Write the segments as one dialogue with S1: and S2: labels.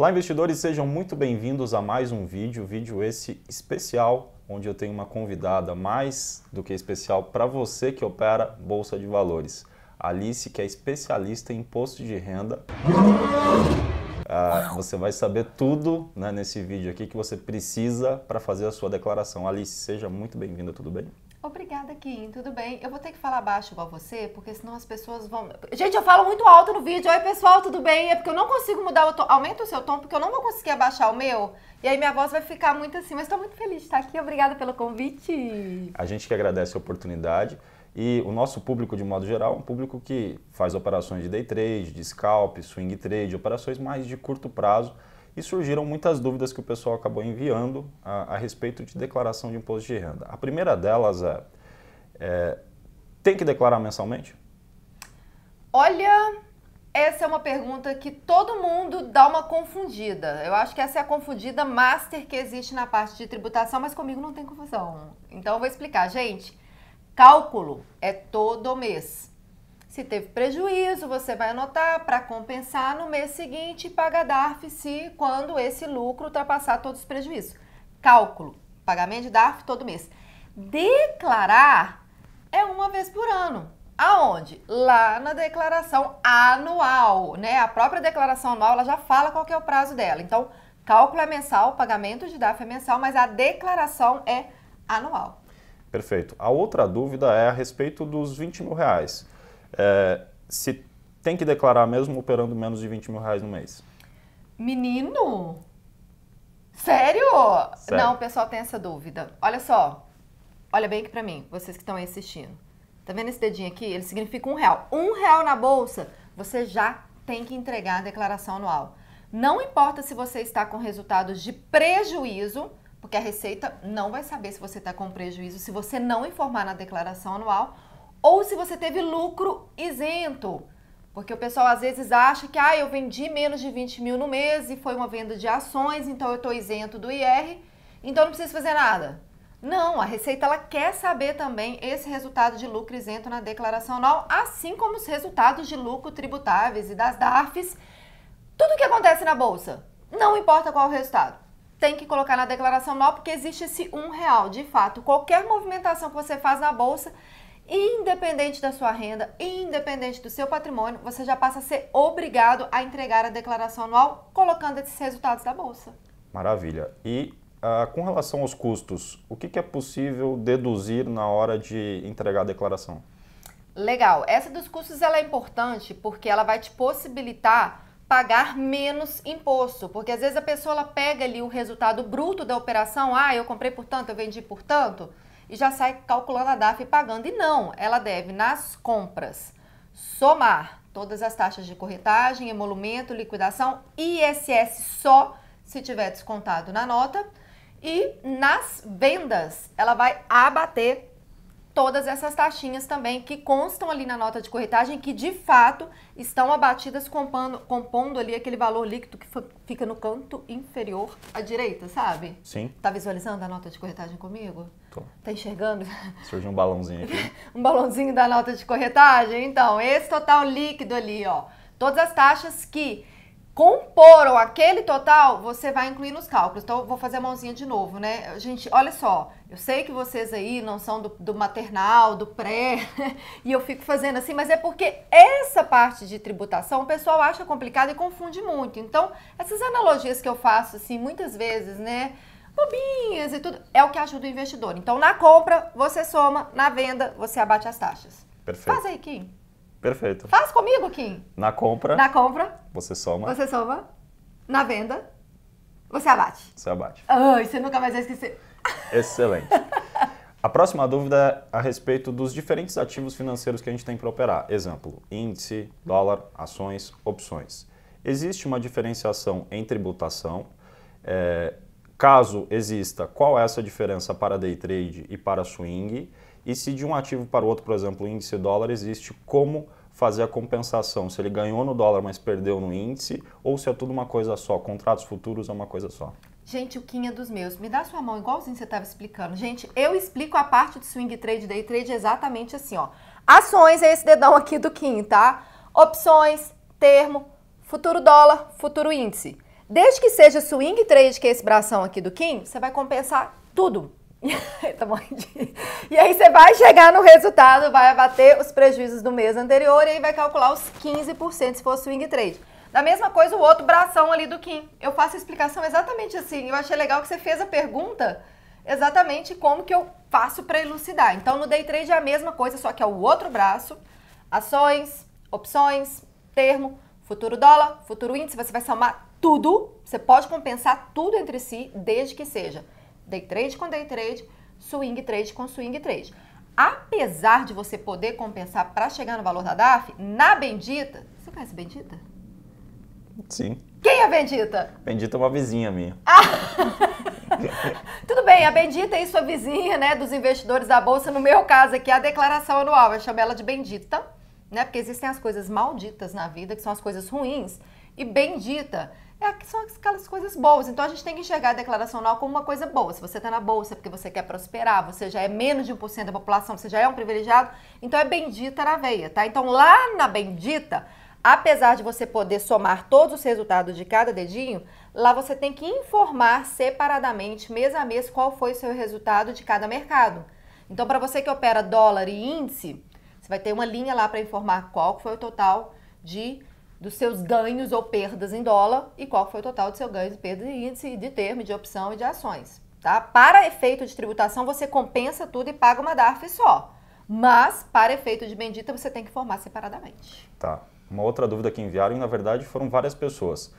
S1: Olá, investidores, sejam muito bem-vindos a mais um vídeo, vídeo esse especial, onde eu tenho uma convidada mais do que especial para você que opera Bolsa de Valores. Alice, que é especialista em imposto de renda. Ah, você vai saber tudo né, nesse vídeo aqui que você precisa para fazer a sua declaração. Alice, seja muito bem-vinda, tudo bem?
S2: Obrigada, Kim. Tudo bem? Eu vou ter que falar baixo igual você, porque senão as pessoas vão. Gente, eu falo muito alto no vídeo. Oi, pessoal, tudo bem? É porque eu não consigo mudar o tom. Aumenta o seu tom, porque eu não vou conseguir abaixar o meu. E aí minha voz vai ficar muito assim. Mas estou muito feliz de estar aqui. Obrigada pelo convite.
S1: A gente que agradece a oportunidade. E o nosso público, de modo geral, é um público que faz operações de day trade, de scalp, swing trade, operações mais de curto prazo e surgiram muitas dúvidas que o pessoal acabou enviando a, a respeito de declaração de imposto de renda. A primeira delas é, é tem que declarar mensalmente?
S2: Olha, essa é uma pergunta que todo mundo dá uma confundida. Eu acho que essa é a confundida master que existe na parte de tributação, mas comigo não tem confusão. Então eu vou explicar, gente. Cálculo é todo mês. Se teve prejuízo, você vai anotar para compensar no mês seguinte e paga DARF se quando esse lucro ultrapassar todos os prejuízos. Cálculo, pagamento de DARF todo mês. Declarar é uma vez por ano. Aonde? Lá na declaração anual, né? A própria declaração anual ela já fala qual é o prazo dela. Então, cálculo é mensal, pagamento de DAF é mensal, mas a declaração é anual.
S1: Perfeito. A outra dúvida é a respeito dos 20 mil reais é, se tem que declarar mesmo operando menos de 20 mil reais no mês.
S2: Menino? Sério? Sério? Não, o pessoal tem essa dúvida. Olha só, olha bem aqui pra mim, vocês que estão aí assistindo. Tá vendo esse dedinho aqui? Ele significa um real. Um real na bolsa, você já tem que entregar a declaração anual. Não importa se você está com resultados de prejuízo, porque a Receita não vai saber se você está com prejuízo se você não informar na declaração anual ou se você teve lucro isento. Porque o pessoal às vezes acha que ah, eu vendi menos de 20 mil no mês e foi uma venda de ações, então eu estou isento do IR, então não preciso fazer nada. Não, a Receita ela quer saber também esse resultado de lucro isento na declaração anual, assim como os resultados de lucro tributáveis e das DARFs. Tudo o que acontece na bolsa, não importa qual o resultado, tem que colocar na declaração anual porque existe esse um real. De fato, qualquer movimentação que você faz na bolsa independente da sua renda, independente do seu patrimônio, você já passa a ser obrigado a entregar a declaração anual colocando esses resultados da bolsa.
S1: Maravilha. E ah, com relação aos custos, o que, que é possível deduzir na hora de entregar a declaração?
S2: Legal. Essa dos custos ela é importante porque ela vai te possibilitar pagar menos imposto, porque às vezes a pessoa ela pega ali o resultado bruto da operação, ah, eu comprei por tanto, eu vendi por tanto e já sai calculando a daf e pagando. E não, ela deve, nas compras, somar todas as taxas de corretagem, emolumento, liquidação, ISS só se tiver descontado na nota. E nas vendas, ela vai abater todas essas taxinhas também que constam ali na nota de corretagem que de fato estão abatidas compondo, compondo ali aquele valor líquido que fica no canto inferior à direita, sabe? Sim. Tá visualizando a nota de corretagem comigo? Tô. Tá enxergando?
S1: Surgiu um balãozinho aqui.
S2: um balãozinho da nota de corretagem? Então, esse total líquido ali, ó. Todas as taxas que comporam aquele total, você vai incluir nos cálculos. Então, vou fazer a mãozinha de novo, né? Gente, olha só, eu sei que vocês aí não são do, do maternal, do pré, e eu fico fazendo assim, mas é porque essa parte de tributação o pessoal acha complicado e confunde muito. Então, essas analogias que eu faço, assim, muitas vezes, né? Bobinhas e tudo, é o que ajuda o investidor. Então, na compra, você soma, na venda, você abate as taxas. Perfeito. Faz aí, Kim.
S1: Perfeito. Faz
S2: comigo, Kim.
S1: Na compra. Na compra. Você soma. Você
S2: soma. Na venda. Você abate. Você abate. Ai, você nunca mais vai esquecer.
S1: Excelente. A próxima dúvida é a respeito dos diferentes ativos financeiros que a gente tem para operar. Exemplo, índice, dólar, ações, opções. Existe uma diferenciação em tributação. É, caso exista, qual é essa diferença para day trade e para swing? E se de um ativo para o outro, por exemplo, índice dólar, existe como fazer a compensação, se ele ganhou no dólar, mas perdeu no índice, ou se é tudo uma coisa só, contratos futuros é uma coisa só.
S2: Gente, o Quinha é dos meus, me dá sua mão igualzinho você estava explicando. Gente, eu explico a parte do swing trade, day trade exatamente assim, ó. Ações é esse dedão aqui do Kim, tá? Opções, termo, futuro dólar, futuro índice. Desde que seja swing trade, que é esse bração aqui do Kim, você vai compensar tudo. Tá e aí você vai chegar no resultado, vai abater os prejuízos do mês anterior e aí vai calcular os 15% se for swing trade. Da mesma coisa o outro bração ali do Kim. Eu faço a explicação exatamente assim. Eu achei legal que você fez a pergunta exatamente como que eu faço para elucidar. Então no day trade é a mesma coisa, só que é o outro braço, ações, opções, termo, futuro dólar, futuro índice, você vai somar tudo, você pode compensar tudo entre si, desde que seja day trade com day trade, swing trade com swing trade. Apesar de você poder compensar para chegar no valor da DAF, na Bendita, você conhece Bendita? Sim. Quem é Bendita?
S1: Bendita é uma vizinha minha. Ah!
S2: Tudo bem, a Bendita é sua vizinha, né, dos investidores da bolsa. No meu caso aqui, é a declaração anual, eu chamo ela de Bendita, né, porque existem as coisas malditas na vida, que são as coisas ruins, e Bendita é, são aquelas coisas boas. Então a gente tem que enxergar a declaração anual como uma coisa boa. Se você está na bolsa porque você quer prosperar, você já é menos de 1% da população, você já é um privilegiado, então é bendita na veia, tá? Então lá na bendita, apesar de você poder somar todos os resultados de cada dedinho, lá você tem que informar separadamente, mês a mês, qual foi o seu resultado de cada mercado. Então para você que opera dólar e índice, você vai ter uma linha lá para informar qual foi o total de dos seus ganhos ou perdas em dólar e qual foi o total de seus ganhos e perdas em índice de termo, de opção e de ações. Tá? Para efeito de tributação, você compensa tudo e paga uma DARF só. Mas, para efeito de bendita, você tem que formar separadamente.
S1: Tá. Uma outra dúvida que enviaram, e na verdade foram várias pessoas.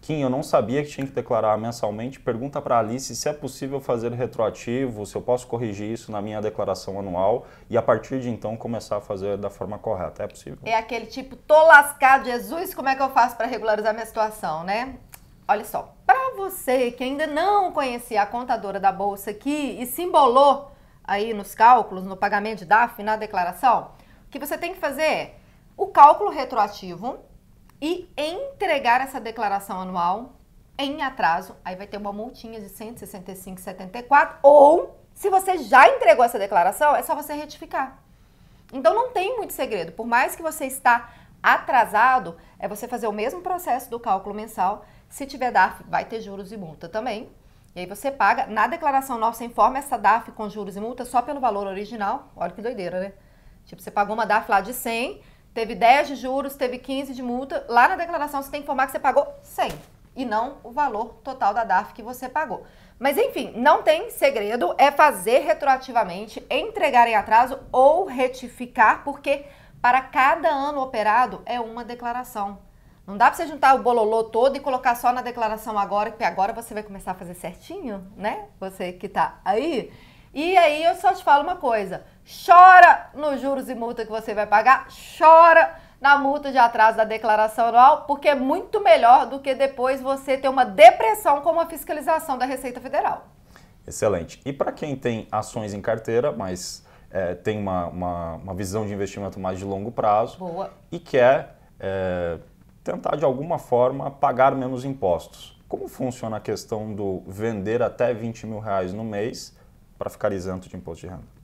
S1: Kim, eu não sabia que tinha que declarar mensalmente. Pergunta para a Alice se é possível fazer retroativo, se eu posso corrigir isso na minha declaração anual e a partir de então começar a fazer da forma correta. É possível?
S2: É aquele tipo, tô lascado, Jesus, como é que eu faço para regularizar minha situação, né? Olha só, para você que ainda não conhecia a contadora da bolsa aqui e simbolou aí nos cálculos, no pagamento de DAF, na declaração, o que você tem que fazer é o cálculo retroativo e entregar essa declaração anual em atraso, aí vai ter uma multinha de 165,74 ou se você já entregou essa declaração, é só você retificar. Então não tem muito segredo, por mais que você está atrasado, é você fazer o mesmo processo do cálculo mensal, se tiver DARF, vai ter juros e multa também. E aí você paga, na declaração nova você informa essa DARF com juros e multa só pelo valor original. Olha que doideira, né? Tipo, você pagou uma DARF lá de 100, Teve 10 de juros, teve 15 de multa. Lá na declaração você tem que informar que você pagou 100 e não o valor total da DARF que você pagou. Mas enfim, não tem segredo, é fazer retroativamente, entregar em atraso ou retificar, porque para cada ano operado é uma declaração. Não dá para você juntar o bololô todo e colocar só na declaração agora, porque agora você vai começar a fazer certinho, né? Você que está aí. E aí eu só te falo uma coisa, chora nos juros e multa que você vai pagar, chora na multa de atraso da declaração anual, porque é muito melhor do que depois você ter uma depressão com a fiscalização da Receita Federal.
S1: Excelente. E para quem tem ações em carteira, mas é, tem uma, uma, uma, visão de investimento mais de longo prazo Boa. e quer é, tentar de alguma forma pagar menos impostos. Como funciona a questão do vender até 20 mil reais no mês para ficar isento de imposto de renda?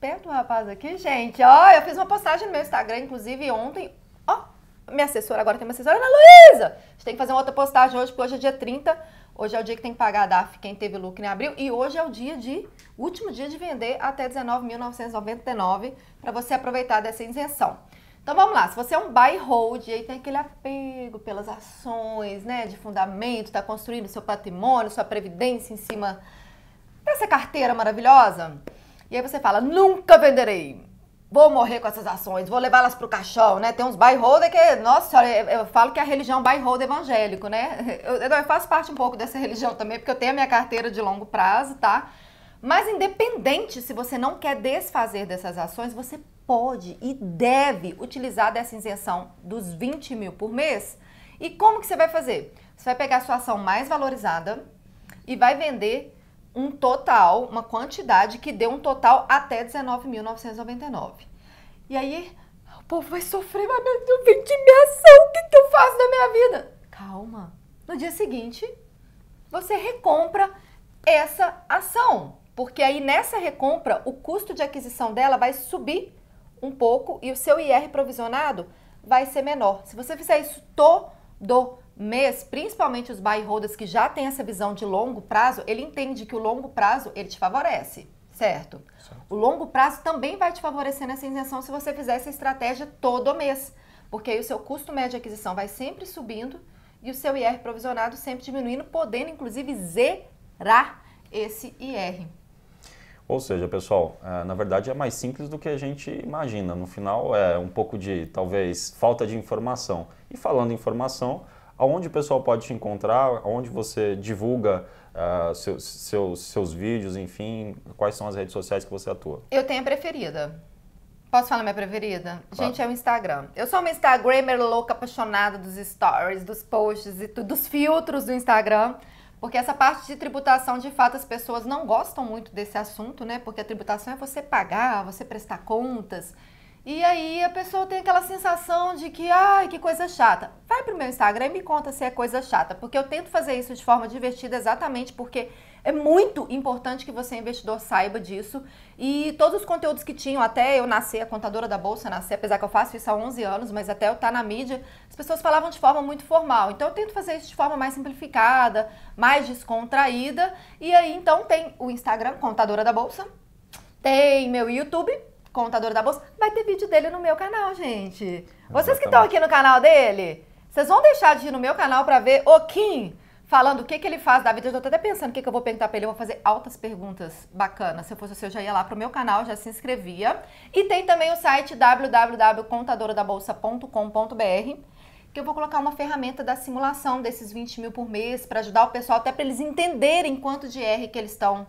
S2: esperto o rapaz aqui, gente. Ó, eu fiz uma postagem no meu Instagram, inclusive ontem. Ó, minha assessora, agora tem uma assessora, Ana Luísa! A gente tem que fazer uma outra postagem hoje, porque hoje é dia 30. Hoje é o dia que tem que pagar a DAF, quem teve lucro em abril. E hoje é o dia de, último dia de vender até 19.999, para você aproveitar dessa isenção. Então vamos lá, se você é um buy hold e aí tem aquele apego pelas ações, né, de fundamento, está construindo seu patrimônio, sua previdência em cima dessa carteira maravilhosa, e aí você fala, nunca venderei. Vou morrer com essas ações, vou levá-las para o caixão, né? Tem uns buy holder que, nossa senhora, eu, falo que é a religião buy holder evangélico, né? Eu, eu faço parte um pouco dessa religião também, porque eu tenho a minha carteira de longo prazo, tá? Mas independente se você não quer desfazer dessas ações, você pode e deve utilizar dessa isenção dos 20 mil por mês. E como que você vai fazer? Você vai pegar a sua ação mais valorizada e vai vender um total, uma quantidade que deu um total até 19.999. E aí, o povo vai sofrer, mas meu Deus, ação o que, que eu faço da minha vida? Calma. No dia seguinte, você recompra essa ação. Porque aí nessa recompra, o custo de aquisição dela vai subir um pouco e o seu IR provisionado vai ser menor. Se você fizer isso todo mês, principalmente os buy holders que já têm essa visão de longo prazo, ele entende que o longo prazo ele te favorece, certo? certo. O longo prazo também vai te favorecer nessa isenção se você fizer essa estratégia todo mês, porque aí o seu custo médio de aquisição vai sempre subindo e o seu IR provisionado sempre diminuindo, podendo inclusive zerar esse IR.
S1: Ou seja, pessoal, é, na verdade é mais simples do que a gente imagina. No final é um pouco de, talvez, falta de informação. E falando em informação, aonde o pessoal pode te encontrar, aonde você divulga uh, ah, seus, seus vídeos, enfim, quais são as redes sociais que você atua?
S2: Eu tenho a preferida. Posso falar minha preferida? Gente, é o Instagram. Eu sou uma Instagramer louca, apaixonada dos stories, dos posts e tudo, dos filtros do Instagram. Porque essa parte de tributação, de fato, as pessoas não gostam muito desse assunto, né? Porque a tributação é você pagar, você prestar contas. E aí a pessoa tem aquela sensação de que, ai, que coisa chata. Vai pro meu Instagram e me conta se é coisa chata, porque eu tento fazer isso de forma divertida exatamente porque é muito importante que você, investidor, saiba disso. E todos os conteúdos que tinham, até eu nascer, a contadora da Bolsa nascer, apesar que eu faço isso há 11 anos, mas até eu estar tá na mídia, as pessoas falavam de forma muito formal. Então eu tento fazer isso de forma mais simplificada, mais descontraída. E aí então tem o Instagram, contadora da Bolsa, tem meu YouTube, contador da bolsa, vai ter vídeo dele no meu canal, gente. Exatamente. Vocês que estão aqui no canal dele, vocês vão deixar de ir no meu canal para ver o Kim falando o que, que ele faz da vida. Eu tô até pensando o que, que eu vou perguntar pra ele. Eu vou fazer altas perguntas bacanas. Se eu fosse você, eu já ia lá pro meu canal, já se inscrevia. E tem também o site www.contadoradabolsa.com.br que eu vou colocar uma ferramenta da simulação desses 20 mil por mês para ajudar o pessoal, até para eles entenderem quanto de R que eles estão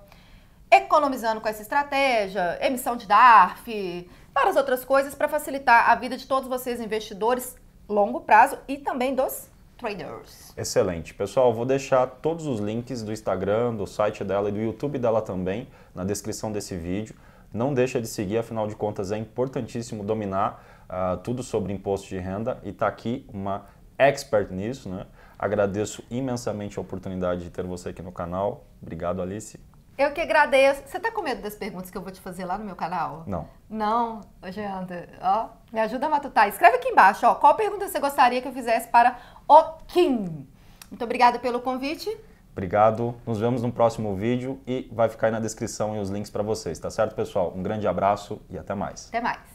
S2: economizando com essa estratégia, emissão de DARF, várias outras coisas para facilitar a vida de todos vocês, investidores, longo prazo e também dos traders.
S1: Excelente. Pessoal, vou deixar todos os links do Instagram, do site dela e do YouTube dela também na descrição desse vídeo. Não deixa de seguir, afinal de contas é importantíssimo dominar uh, tudo sobre imposto de renda e está aqui uma expert nisso. Né? Agradeço imensamente a oportunidade de ter você aqui no canal. Obrigado, Alice.
S2: Eu que agradeço. Você tá com medo das perguntas que eu vou te fazer lá no meu canal? Não. Não, Jeanda, ó, me ajuda a matutar. Escreve aqui embaixo, ó, qual pergunta você gostaria que eu fizesse para o Kim? Muito obrigada pelo convite.
S1: Obrigado. Nos vemos no próximo vídeo e vai ficar aí na descrição os links para vocês, tá certo, pessoal? Um grande abraço e até mais.
S2: Até mais.